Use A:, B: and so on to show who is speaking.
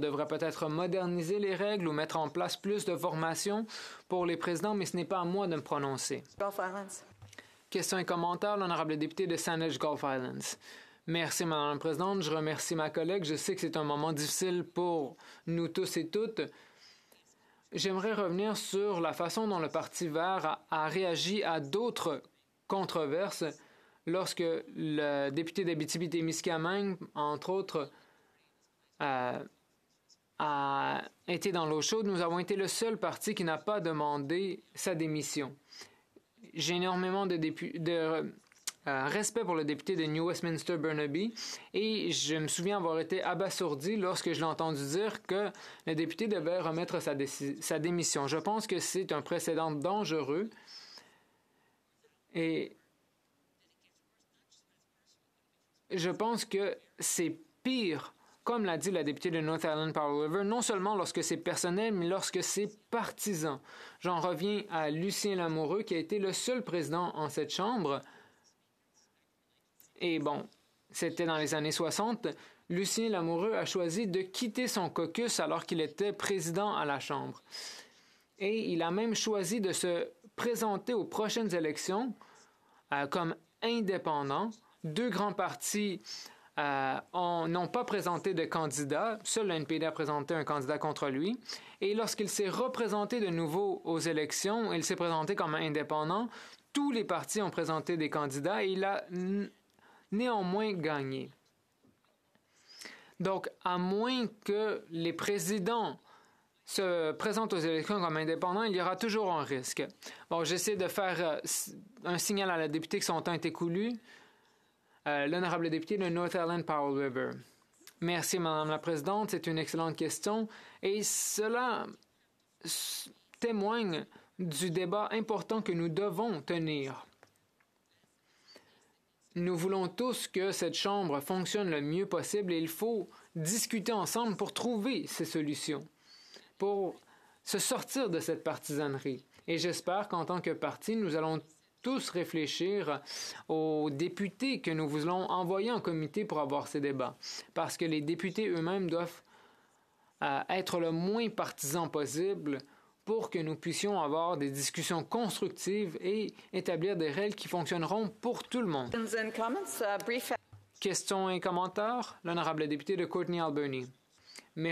A: devrait peut-être moderniser les règles ou mettre en place plus de formations pour les présidents, mais ce n'est pas à moi de me prononcer. Question et commentaire, l'honorable député de Sandwich Gulf Islands. Merci, Madame la Présidente. Je remercie ma collègue. Je sais que c'est un moment difficile pour nous tous et toutes. J'aimerais revenir sur la façon dont le Parti vert a, réagi à d'autres controverses lorsque le député d'Abitibi-Témiscamingue, entre autres, euh, a été dans l'eau chaude, nous avons été le seul parti qui n'a pas demandé sa démission. J'ai énormément de, de euh, respect pour le député de New Westminster Burnaby et je me souviens avoir été abasourdi lorsque je l'ai entendu dire que le député devait remettre sa démission. Je pense que c'est un précédent dangereux et je pense que c'est pire comme l'a dit la députée de North Island Power River, non seulement lorsque c'est personnel, mais lorsque c'est partisan. J'en reviens à Lucien Lamoureux, qui a été le seul président en cette Chambre. Et bon, c'était dans les années 60. Lucien Lamoureux a choisi de quitter son caucus alors qu'il était président à la Chambre. Et il a même choisi de se présenter aux prochaines élections euh, comme indépendant. Deux grands partis on euh, n'ont pas présenté de candidat. Seul le NPD a présenté un candidat contre lui. Et lorsqu'il s'est représenté de nouveau aux élections, il s'est présenté comme indépendant. Tous les partis ont présenté des candidats et il a néanmoins gagné. Donc, à moins que les présidents se présentent aux élections comme indépendants, il y aura toujours un risque. Bon, j'essaie de faire euh, un signal à la députée que son temps est écoulé. Euh, l'honorable député de Island, Powell River. Merci, Madame la Présidente. C'est une excellente question et cela témoigne du débat important que nous devons tenir. Nous voulons tous que cette Chambre fonctionne le mieux possible et il faut discuter ensemble pour trouver ces solutions, pour se sortir de cette partisanerie. Et j'espère qu'en tant que parti, nous allons tous réfléchir aux députés que nous voulons envoyer en comité pour avoir ces débats, parce que les députés eux-mêmes doivent euh, être le moins partisans possible pour que nous puissions avoir des discussions constructives et établir des règles qui fonctionneront pour tout le monde. Questions et commentaires, l'honorable député de Courtney Albany.